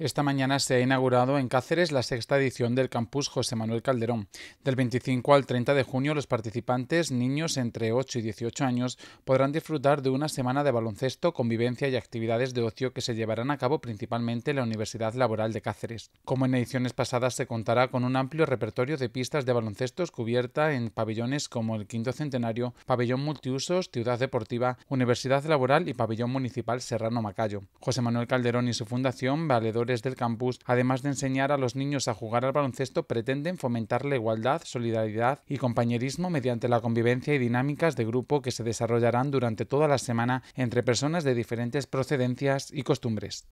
Esta mañana se ha inaugurado en Cáceres la sexta edición del campus José Manuel Calderón. Del 25 al 30 de junio, los participantes, niños entre 8 y 18 años, podrán disfrutar de una semana de baloncesto, convivencia y actividades de ocio que se llevarán a cabo principalmente en la Universidad Laboral de Cáceres. Como en ediciones pasadas, se contará con un amplio repertorio de pistas de baloncesto cubierta en pabellones como el Quinto Centenario, Pabellón Multiusos, Ciudad Deportiva, Universidad Laboral y Pabellón Municipal Serrano Macayo. José Manuel Calderón y su fundación, valedores del campus, además de enseñar a los niños a jugar al baloncesto, pretenden fomentar la igualdad, solidaridad y compañerismo mediante la convivencia y dinámicas de grupo que se desarrollarán durante toda la semana entre personas de diferentes procedencias y costumbres.